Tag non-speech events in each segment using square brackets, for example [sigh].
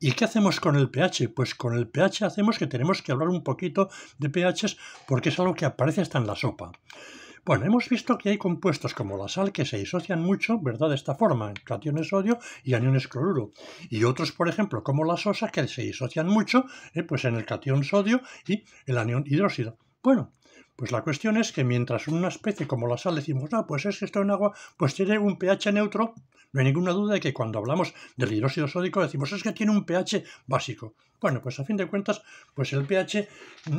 ¿Y qué hacemos con el pH? Pues con el pH hacemos que tenemos que hablar un poquito de pHs porque es algo que aparece hasta en la sopa. Bueno, hemos visto que hay compuestos como la sal que se disocian mucho, ¿verdad? De esta forma, cationes sodio y aniones cloruro. Y otros, por ejemplo, como la sosa, que se disocian mucho, eh, pues en el cation sodio y el anión hidróxido. Bueno, pues la cuestión es que mientras una especie como la sal decimos, ah, pues es que está en agua, pues tiene un pH neutro, no hay ninguna duda de que cuando hablamos del hidróxido sódico decimos, es que tiene un pH básico. Bueno, pues a fin de cuentas, pues el pH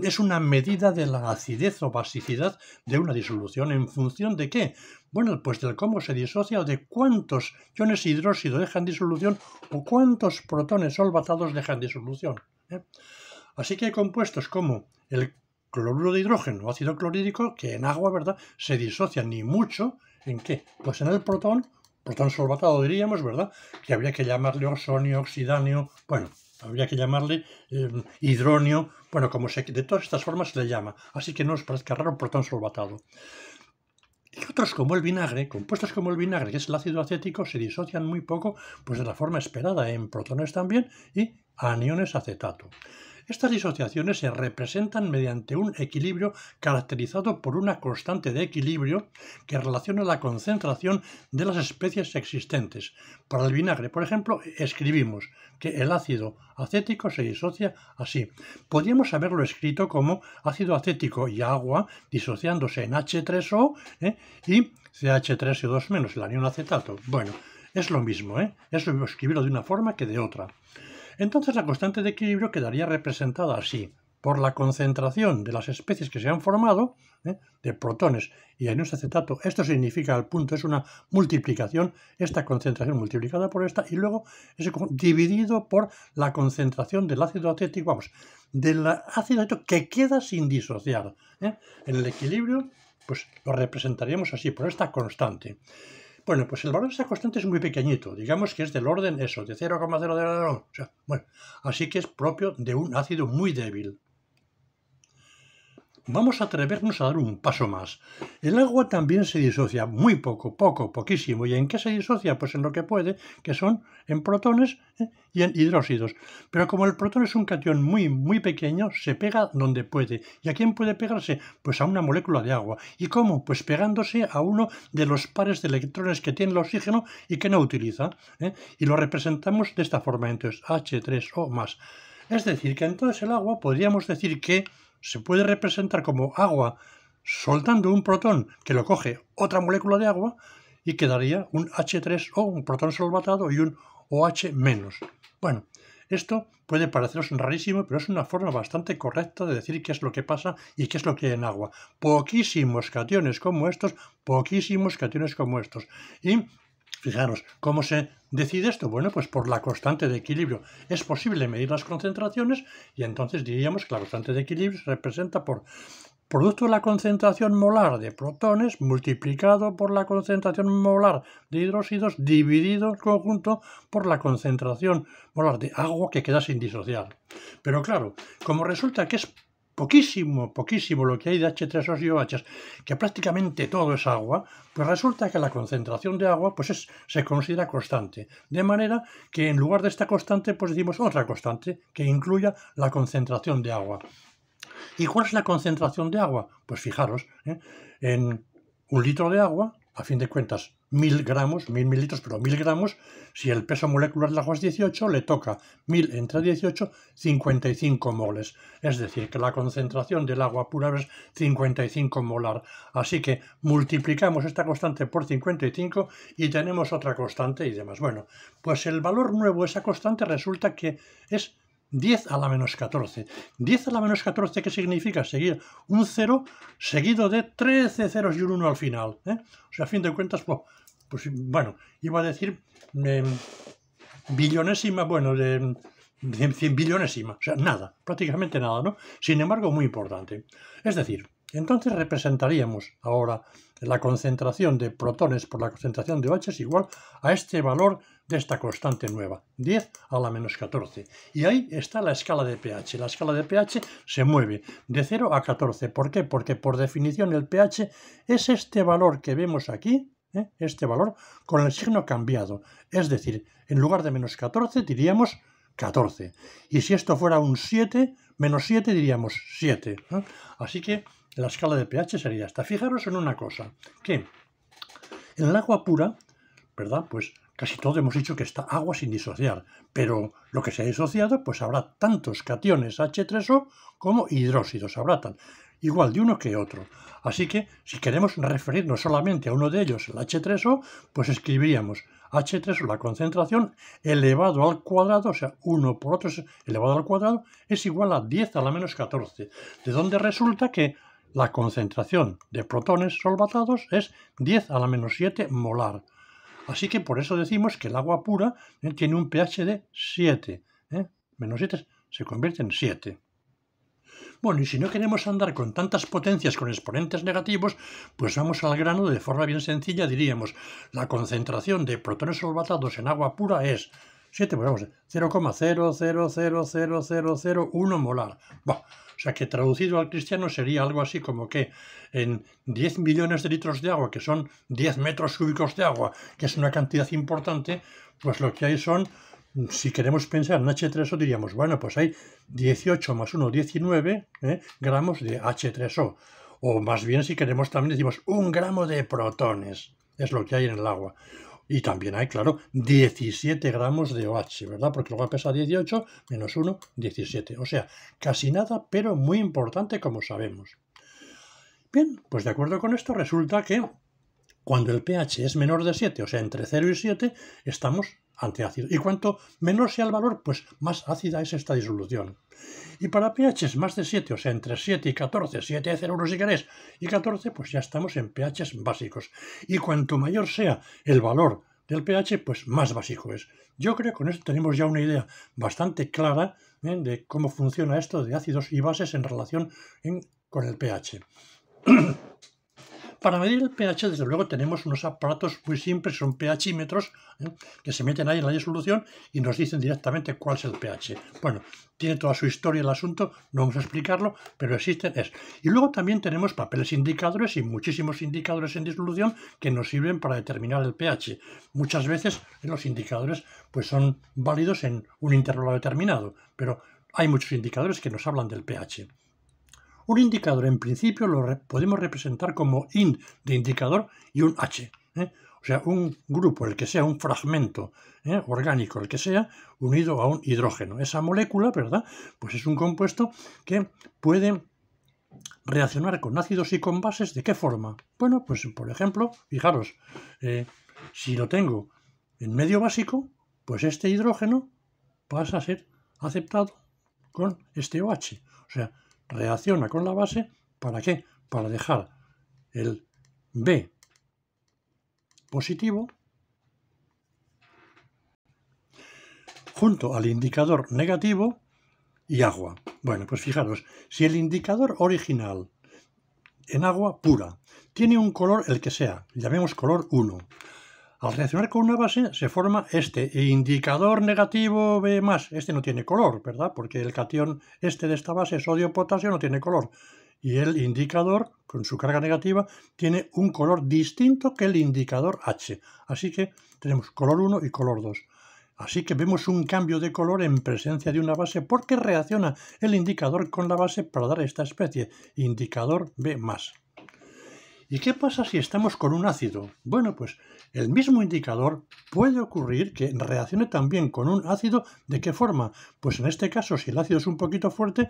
es una medida de la acidez o basicidad de una disolución. ¿En función de qué? Bueno, pues del cómo se disocia o de cuántos iones hidróxido dejan disolución o cuántos protones solvatados dejan disolución. ¿eh? Así que hay compuestos como el cloruro de hidrógeno, ácido clorhídrico, que en agua, ¿verdad?, se disocia ni mucho, ¿en qué? Pues en el protón, protón solvatado diríamos, ¿verdad?, que habría que llamarle oxonio, oxidáneo, bueno, habría que llamarle em, hidronio, bueno, como se, de todas estas formas se le llama, así que no os parezca raro protón solvatado. Y otros como el vinagre, compuestos como el vinagre, que es el ácido acético, se disocian muy poco, pues de la forma esperada en protones también y aniones acetato. Estas disociaciones se representan mediante un equilibrio caracterizado por una constante de equilibrio que relaciona la concentración de las especies existentes. Para el vinagre, por ejemplo, escribimos que el ácido acético se disocia así. Podríamos haberlo escrito como ácido acético y agua disociándose en H3O o ¿eh? y ch 3 o 2 el anión acetato. Bueno, es lo mismo, ¿eh? es lo escribirlo de una forma que de otra entonces la constante de equilibrio quedaría representada así, por la concentración de las especies que se han formado, ¿eh? de protones y acetato, esto significa al punto, es una multiplicación, esta concentración multiplicada por esta, y luego es dividido por la concentración del ácido acético, vamos, del ácido acético que queda sin disociar. ¿eh? En el equilibrio, pues lo representaríamos así, por esta constante. Bueno, pues el valor de esa constante es muy pequeñito, digamos que es del orden eso, de 0,001. O sea, bueno, así que es propio de un ácido muy débil vamos a atrevernos a dar un paso más. El agua también se disocia muy poco, poco, poquísimo. ¿Y en qué se disocia? Pues en lo que puede, que son en protones ¿eh? y en hidróxidos. Pero como el protón es un cation muy, muy pequeño, se pega donde puede. ¿Y a quién puede pegarse? Pues a una molécula de agua. ¿Y cómo? Pues pegándose a uno de los pares de electrones que tiene el oxígeno y que no utiliza. ¿eh? Y lo representamos de esta forma, entonces H3O más. Es decir, que entonces el agua podríamos decir que se puede representar como agua soltando un protón que lo coge otra molécula de agua y quedaría un H3O, un protón solvatado y un OH menos. Bueno, esto puede pareceros rarísimo, pero es una forma bastante correcta de decir qué es lo que pasa y qué es lo que hay en agua. Poquísimos cationes como estos, poquísimos cationes como estos. Y Fijaros, ¿cómo se decide esto? Bueno, pues por la constante de equilibrio. Es posible medir las concentraciones y entonces diríamos que la constante de equilibrio se representa por producto de la concentración molar de protones multiplicado por la concentración molar de hidróxidos dividido conjunto por la concentración molar de agua que queda sin disociar. Pero claro, como resulta que es poquísimo, poquísimo lo que hay de h 3 o y OH, que prácticamente todo es agua, pues resulta que la concentración de agua pues se considera constante. De manera que en lugar de esta constante, pues decimos otra constante que incluya la concentración de agua. ¿Y cuál es la concentración de agua? Pues fijaros, ¿eh? en un litro de agua a fin de cuentas, mil gramos, mil mililitros, pero mil gramos, si el peso molecular del agua es 18, le toca mil entre 18, 55 moles. Es decir, que la concentración del agua pura es 55 molar. Así que multiplicamos esta constante por 55 y tenemos otra constante y demás. Bueno, pues el valor nuevo de esa constante resulta que es 10 a la menos 14. 10 a la menos 14, ¿qué significa? Seguir un 0 seguido de 13 ceros y un 1 al final. ¿eh? O sea, a fin de cuentas, pues, pues bueno, iba a decir em, billonesima, bueno, de, de, billonesima. o sea, nada, prácticamente nada, ¿no? Sin embargo, muy importante. Es decir, entonces representaríamos ahora la concentración de protones por la concentración de h es igual a este valor de esta constante nueva, 10 a la menos 14. Y ahí está la escala de pH. La escala de pH se mueve de 0 a 14. ¿Por qué? Porque por definición el pH es este valor que vemos aquí, ¿eh? este valor, con el signo cambiado. Es decir, en lugar de menos 14 diríamos 14. Y si esto fuera un 7, menos 7 diríamos 7. Así que la escala de pH sería esta. Fijaros en una cosa, que en el agua pura, ¿verdad? Pues Casi todos hemos dicho que está agua sin disociar, pero lo que se ha disociado, pues habrá tantos cationes H3O como hidróxidos, habrá igual de uno que otro. Así que, si queremos referirnos solamente a uno de ellos, el H3O, pues escribiríamos H3O, la concentración, elevado al cuadrado, o sea, uno por otro elevado al cuadrado, es igual a 10 a la menos 14, de donde resulta que la concentración de protones solvatados es 10 a la menos 7 molar. Así que por eso decimos que el agua pura eh, tiene un pH de 7. Eh, menos 7 se convierte en 7. Bueno, y si no queremos andar con tantas potencias con exponentes negativos, pues vamos al grano de forma bien sencilla, diríamos, la concentración de protones solvatados en agua pura es 7, pues vamos, molar. o sea que traducido al cristiano sería algo así como que en 10 millones de litros de agua, que son 10 metros cúbicos de agua, que es una cantidad importante, pues lo que hay son, si queremos pensar en H3O, diríamos, bueno, pues hay 18 más 1, 19 ¿eh? gramos de H3O. O más bien, si queremos, también decimos un gramo de protones, es lo que hay en el agua. Y también hay, claro, 17 gramos de OH, ¿verdad? Porque luego pesa 18 menos 1, 17. O sea, casi nada, pero muy importante como sabemos. Bien, pues de acuerdo con esto resulta que cuando el pH es menor de 7, o sea, entre 0 y 7, estamos ante ácido. Y cuanto menor sea el valor, pues más ácida es esta disolución. Y para pHs más de 7, o sea, entre 7 y 14, 7 de 0 si queréis, y 14, pues ya estamos en pHs básicos. Y cuanto mayor sea el valor del pH, pues más básico es. Yo creo que con esto tenemos ya una idea bastante clara ¿eh? de cómo funciona esto de ácidos y bases en relación en, con el pH. [clears throat] Para medir el pH, desde luego, tenemos unos aparatos muy simples, son pHímetros, ¿eh? que se meten ahí en la disolución y nos dicen directamente cuál es el pH. Bueno, tiene toda su historia el asunto, no vamos a explicarlo, pero existen es. Y luego también tenemos papeles indicadores y muchísimos indicadores en disolución que nos sirven para determinar el pH. Muchas veces eh, los indicadores pues son válidos en un intervalo determinado, pero hay muchos indicadores que nos hablan del pH. Un indicador, en principio, lo podemos representar como ind de indicador y un h. ¿eh? O sea, un grupo, el que sea, un fragmento ¿eh? orgánico, el que sea, unido a un hidrógeno. Esa molécula, ¿verdad? Pues es un compuesto que puede reaccionar con ácidos y con bases. ¿De qué forma? Bueno, pues por ejemplo, fijaros, eh, si lo tengo en medio básico, pues este hidrógeno pasa a ser aceptado con este OH. O sea, reacciona con la base, ¿para qué? Para dejar el B positivo junto al indicador negativo y agua. Bueno, pues fijaros, si el indicador original en agua pura tiene un color el que sea, llamemos color 1, al reaccionar con una base se forma este e indicador negativo B+. Este no tiene color, ¿verdad? Porque el catión este de esta base, sodio-potasio, no tiene color. Y el indicador, con su carga negativa, tiene un color distinto que el indicador H. Así que tenemos color 1 y color 2. Así que vemos un cambio de color en presencia de una base porque reacciona el indicador con la base para dar esta especie, indicador B+. ¿Y qué pasa si estamos con un ácido? Bueno, pues el mismo indicador puede ocurrir que reaccione también con un ácido. ¿De qué forma? Pues en este caso, si el ácido es un poquito fuerte,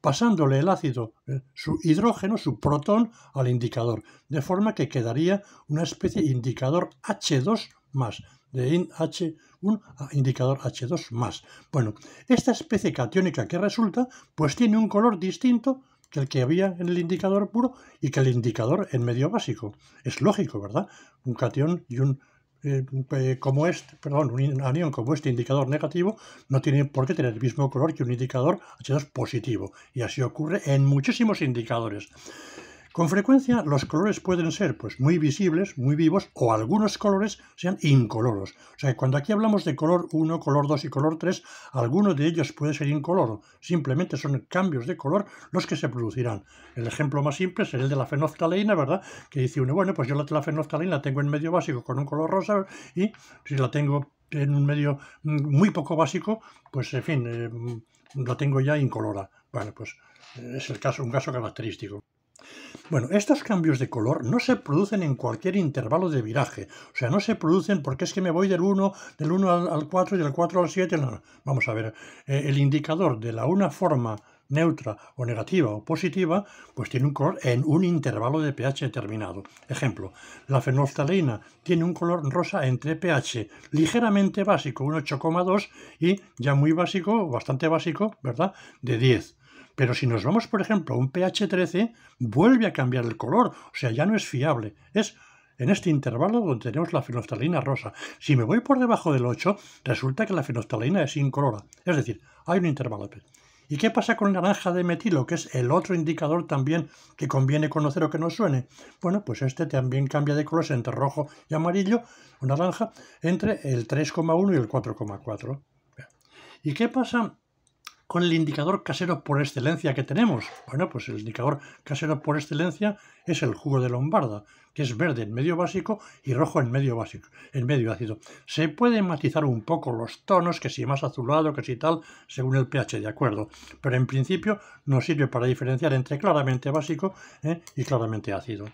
pasándole el ácido, eh, su hidrógeno, su protón, al indicador. De forma que quedaría una especie de indicador H2 más de H, un indicador H2 más. Bueno, esta especie catiónica que resulta, pues tiene un color distinto que el que había en el indicador puro y que el indicador en medio básico. Es lógico, ¿verdad? Un cation y un eh, como este, perdón, un anión como este indicador negativo no tiene por qué tener el mismo color que un indicador H2 positivo. Y así ocurre en muchísimos indicadores. Con frecuencia los colores pueden ser pues, muy visibles, muy vivos, o algunos colores sean incoloros. O sea, cuando aquí hablamos de color 1, color 2 y color 3, alguno de ellos puede ser incoloro. Simplemente son cambios de color los que se producirán. El ejemplo más simple es el de la fenoftaleína, ¿verdad? Que dice uno, bueno, pues yo la fenoftaleína la tengo en medio básico con un color rosa y si la tengo en un medio mm, muy poco básico, pues en fin, eh, mm, la tengo ya incolora. Bueno, pues es el caso, un caso característico. Bueno, estos cambios de color no se producen en cualquier intervalo de viraje. O sea, no se producen porque es que me voy del 1, del 1 al, 4 y del 4 al 7. Vamos a ver, eh, el indicador de la una forma neutra o negativa o positiva, pues tiene un color en un intervalo de pH determinado. Ejemplo, la fenolftaleína tiene un color rosa entre pH ligeramente básico, un 8,2, y ya muy básico, bastante básico, ¿verdad?, de 10. Pero si nos vamos, por ejemplo, a un pH 13, vuelve a cambiar el color, o sea, ya no es fiable. Es en este intervalo donde tenemos la fenolftalina rosa. Si me voy por debajo del 8, resulta que la fenolftalina es incolora. Es decir, hay un intervalo. ¿Y qué pasa con la naranja de metilo, que es el otro indicador también que conviene conocer o que nos suene? Bueno, pues este también cambia de color entre rojo y amarillo, o naranja, entre el 3,1 y el 4,4. ¿Y qué pasa con el indicador casero por excelencia que tenemos. Bueno, pues el indicador casero por excelencia es el jugo de lombarda, que es verde en medio básico y rojo en medio básico, en medio ácido. Se pueden matizar un poco los tonos, que si más azulado, que si tal, según el pH, de acuerdo. Pero en principio nos sirve para diferenciar entre claramente básico ¿eh? y claramente ácido.